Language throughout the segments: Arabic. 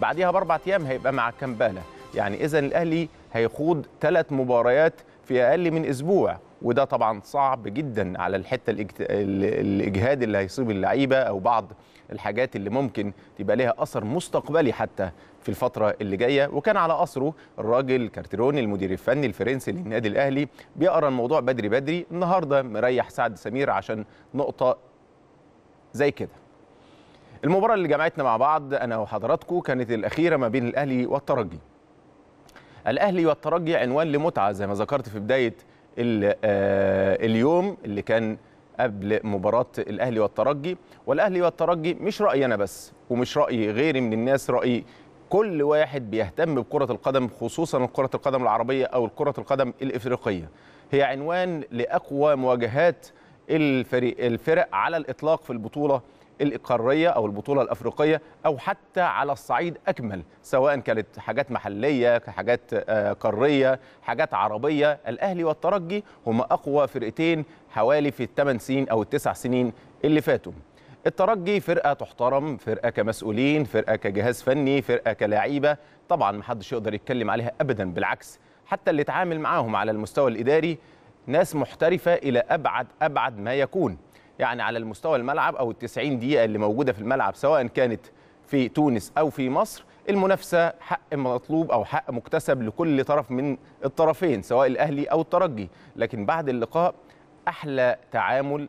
بعديها باربع ايام هيبقى مع كمبالا يعني اذا الاهلي هيخوض ثلاث مباريات في اقل من اسبوع وده طبعا صعب جدا على الحته الاجهاد اللي هيصيب اللعيبه او بعض الحاجات اللي ممكن تبقى لها اثر مستقبلي حتى في الفتره اللي جايه وكان على اثره الراجل كارتيروني المدير الفني الفرنسي للنادي الاهلي بيقرا الموضوع بدري بدري النهارده مريح سعد سمير عشان نقطه زي كده المباراه اللي جمعتنا مع بعض انا وحضراتكم كانت الاخيره ما بين الاهلي والترجي الاهلي والترجي عنوان لمتعه زي ما ذكرت في بدايه آه، اليوم اللي كان قبل مباراه الاهلي والترجي والاهلي والترجي مش رايي انا بس ومش راي غيري من الناس راي كل واحد بيهتم بكره القدم خصوصا كره القدم العربيه او كره القدم الافريقيه هي عنوان لاقوى مواجهات الفريق الفرق على الاطلاق في البطوله القارية او البطوله الافريقيه او حتى على الصعيد اكمل سواء كانت حاجات محليه حاجات آه، قاريه حاجات عربيه الاهلي والترجي هما اقوى فرقتين حوالي في الثمان سنين او التسع سنين اللي فاتوا الترجي فرقه تحترم فرقه كمسؤولين فرقه كجهاز فني فرقه كلاعيبه طبعا محدش يقدر يتكلم عليها ابدا بالعكس حتى اللي اتعامل معاهم على المستوى الاداري ناس محترفه الى ابعد ابعد ما يكون يعني على المستوى الملعب او ال90 دقيقه اللي موجوده في الملعب سواء كانت في تونس او في مصر المنافسه حق مطلوب او حق مكتسب لكل طرف من الطرفين سواء الاهلي او الترجي لكن بعد اللقاء احلى تعامل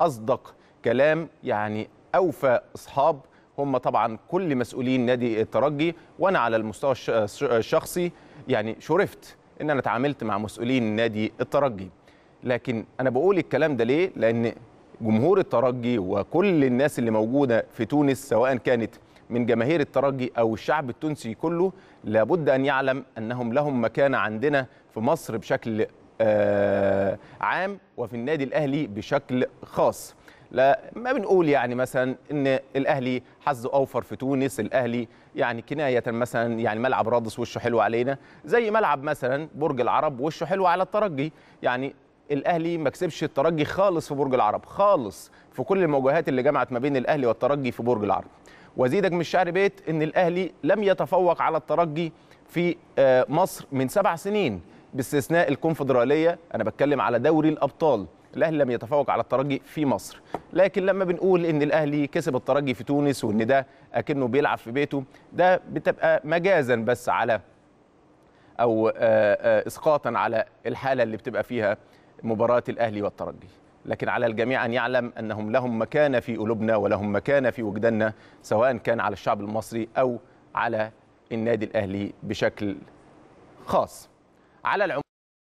اصدق كلام يعني اوفى اصحاب هم طبعا كل مسؤولين نادي الترجي وانا على المستوى الشخصي يعني شرفت ان انا اتعاملت مع مسؤولين نادي الترجي لكن انا بقول الكلام ده ليه لان جمهور الترجي وكل الناس اللي موجودة في تونس سواء كانت من جماهير الترجي أو الشعب التونسي كله لابد أن يعلم أنهم لهم مكانة عندنا في مصر بشكل آه، عام وفي النادي الأهلي بشكل خاص لا ما بنقول يعني مثلا ان الاهلي حظه اوفر في تونس الاهلي يعني كنايه مثلا يعني ملعب رادس وشه حلو علينا زي ملعب مثلا برج العرب وشه حلو على الترجي يعني الاهلي ما كسبش الترجي خالص في برج العرب خالص في كل المواجهات اللي جمعت ما بين الاهلي والترجي في برج العرب وزيدك من الشعر بيت ان الاهلي لم يتفوق على الترجي في آه، مصر من سبع سنين باستثناء الكونفدراليه انا بتكلم على دوري الابطال الاهلي لم يتفوق على الترجي في مصر لكن لما بنقول ان الاهلي كسب الترجي في تونس وان ده اكنه بيلعب في بيته ده بتبقى مجازا بس على او آه، آه، اسقاطا على الحاله اللي بتبقى فيها مباراة الأهلي والترجي لكن على الجميع أن يعلم أنهم لهم مكانة في قلوبنا ولهم مكانة في وجداننا سواء كان على الشعب المصري أو على النادي الأهلي بشكل خاص على العموم